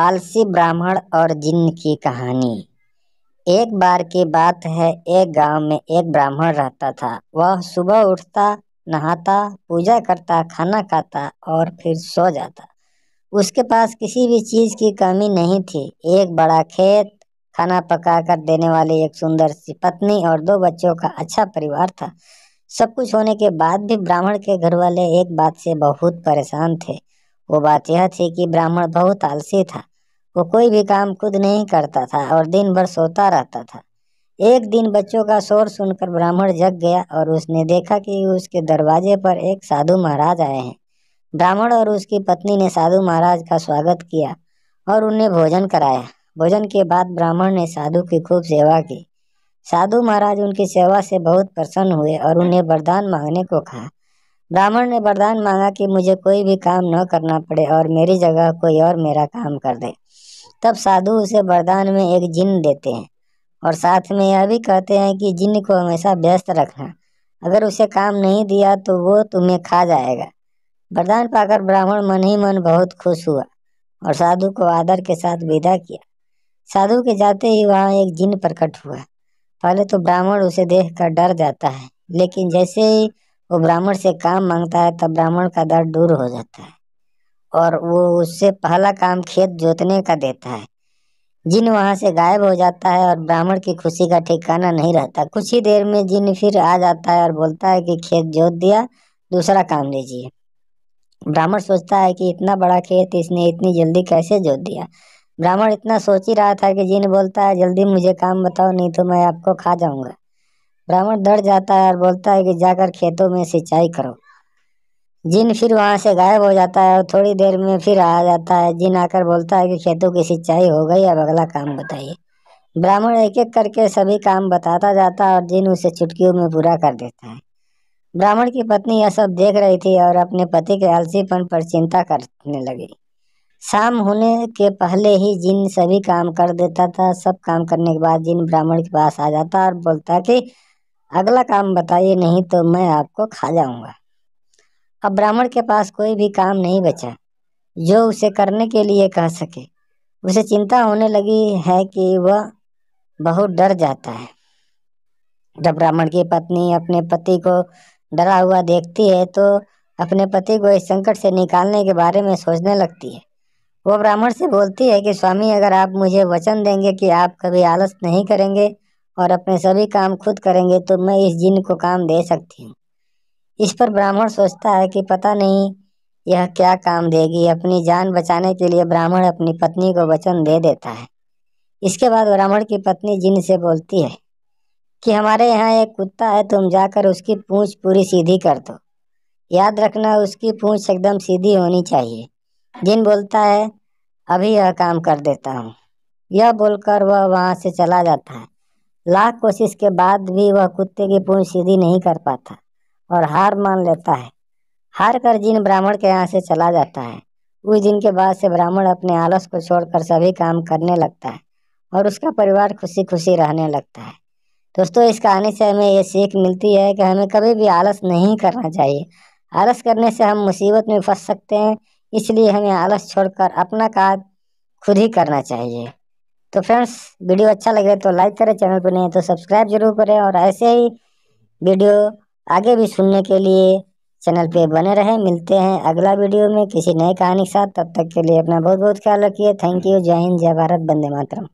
आलसी ब्राह्मण और जिन्न की कहानी एक बार की बात है एक गांव में एक ब्राह्मण रहता था वह सुबह उठता नहाता पूजा करता खाना खाता और फिर सो जाता उसके पास किसी भी चीज़ की कमी नहीं थी एक बड़ा खेत खाना पका कर देने वाली एक सुंदर सी पत्नी और दो बच्चों का अच्छा परिवार था सब कुछ होने के बाद भी ब्राह्मण के घर वाले एक बात से बहुत परेशान थे वो बात यह थी कि ब्राह्मण बहुत आलसी था वो कोई भी काम खुद नहीं करता था और दिन भर सोता रहता था एक दिन बच्चों का शोर सुनकर ब्राह्मण जग गया और उसने देखा कि उसके दरवाजे पर एक साधु महाराज आए हैं ब्राह्मण और उसकी पत्नी ने साधु महाराज का स्वागत किया और उन्हें भोजन कराया भोजन के बाद ब्राह्मण ने साधु की खूब सेवा की साधु महाराज उनकी सेवा से बहुत प्रसन्न हुए और उन्हें वरदान मांगने को कहा ब्राह्मण ने वरदान मांगा कि मुझे कोई भी काम न करना पड़े और मेरी जगह कोई और मेरा काम कर दे तब साधु उसे वरदान में एक जिन देते हैं और साथ में यह भी कहते हैं कि जिन को हमेशा व्यस्त रखना अगर उसे काम नहीं दिया तो वो तुम्हें खा जाएगा वरदान पाकर ब्राह्मण मन ही मन बहुत खुश हुआ और साधु को आदर के साथ विदा किया साधु के जाते ही वहाँ एक जिन प्रकट हुआ पहले तो ब्राह्मण उसे देख कर डर जाता है लेकिन जैसे ही वो ब्राह्मण से काम मांगता है तब ब्राह्मण का दर्द दूर हो जाता है और वो उससे पहला काम खेत जोतने का देता है जिन वहाँ से गायब हो जाता है और ब्राह्मण की खुशी का ठिकाना नहीं रहता कुछ ही देर में जिन फिर आ जाता है और बोलता है कि खेत जोत दिया दूसरा काम लीजिए ब्राह्मण सोचता है कि इतना बड़ा खेत इसने इतनी जल्दी कैसे जोत दिया ब्राह्मण इतना सोच ही रहा था कि जिन बोलता है जल्दी मुझे काम बताओ नहीं तो मैं आपको खा जाऊंगा ब्राह्मण डर जाता है और बोलता है कि जाकर खेतों में सिंचाई करो जिन फिर वहाँ से गायब हो जाता है और थोड़ी देर में फिर आ जाता है जिन आकर बोलता है कि खेतों की सिंचाई हो गई अब अगला काम बताइए ब्राह्मण एक एक करके सभी काम बताता जाता है और जिन उसे चुटकियों में पूरा कर देता है ब्राह्मण की पत्नी यह सब देख रही थी और अपने पति के आलसीपन पर चिंता करने लगी शाम होने के पहले ही जिन सभी काम कर देता था सब काम करने के बाद जिन ब्राह्मण के पास आ जाता और बोलता कि अगला काम बताइए नहीं तो मैं आपको खा जाऊंगा अब ब्राह्मण के पास कोई भी काम नहीं बचा जो उसे करने के लिए कह सके उसे चिंता होने लगी है कि वह बहुत डर जाता है जब ब्राह्मण की पत्नी अपने पति को डरा हुआ देखती है तो अपने पति को इस संकट से निकालने के बारे में सोचने लगती है वो ब्राह्मण से बोलती है कि स्वामी अगर आप मुझे वचन देंगे कि आप कभी आलस नहीं करेंगे और अपने सभी काम खुद करेंगे तो मैं इस जिन को काम दे सकती हूँ इस पर ब्राह्मण सोचता है कि पता नहीं यह क्या काम देगी अपनी जान बचाने के लिए ब्राह्मण अपनी पत्नी को वचन दे देता है इसके बाद ब्राह्मण की पत्नी जिन से बोलती है कि हमारे यहाँ एक कुत्ता है तुम जाकर उसकी पूंछ पूरी सीधी कर दो याद रखना उसकी पूंछ एकदम सीधी होनी चाहिए जिन बोलता है अभी यह काम कर देता हूँ यह बोलकर वह वहाँ से चला जाता है लाख कोशिश के बाद भी वह कुत्ते की पूंछ सीधी नहीं कर पाता और हार मान लेता है हार कर जिन ब्राह्मण के यहाँ से चला जाता है उस दिन के बाद से ब्राह्मण अपने आलस को छोड़कर सभी काम करने लगता है और उसका परिवार खुशी खुशी रहने लगता है दोस्तों इस कहानी से हमें ये सीख मिलती है कि हमें कभी भी आलस नहीं करना चाहिए आलस करने से हम मुसीबत में फंस सकते हैं इसलिए हमें आलस छोड़कर अपना काम खुद ही करना चाहिए तो फ्रेंड्स वीडियो अच्छा लगे तो लाइक करें चैनल पर नहीं तो सब्सक्राइब जरूर करें और ऐसे ही वीडियो आगे भी सुनने के लिए चैनल पे बने रहें मिलते हैं अगला वीडियो में किसी नए कहानी के साथ तब तक के लिए अपना बहुत बहुत ख्याल रखिए थैंक यू जय हिंद जय भारत बंदे मातरम